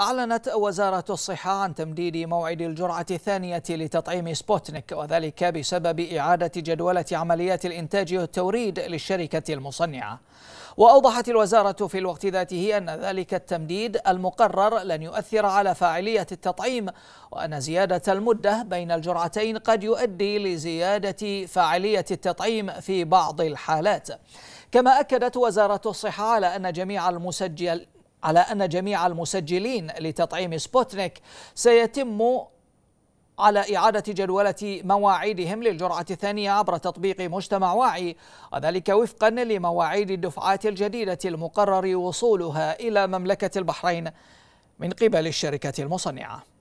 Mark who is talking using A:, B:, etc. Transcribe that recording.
A: أعلنت وزارة الصحة عن تمديد موعد الجرعة الثانية لتطعيم سبوتنيك وذلك بسبب إعادة جدولة عمليات الإنتاج والتوريد للشركة المصنعة وأوضحت الوزارة في الوقت ذاته أن ذلك التمديد المقرر لن يؤثر على فاعلية التطعيم وأن زيادة المدة بين الجرعتين قد يؤدي لزيادة فاعلية التطعيم في بعض الحالات كما أكدت وزارة الصحة على أن جميع المسجل على أن جميع المسجلين لتطعيم سبوتنيك سيتم على إعادة جدولة مواعيدهم للجرعة الثانية عبر تطبيق مجتمع واعي وذلك وفقا لمواعيد الدفعات الجديدة المقرر وصولها إلى مملكة البحرين من قبل الشركة المصنعة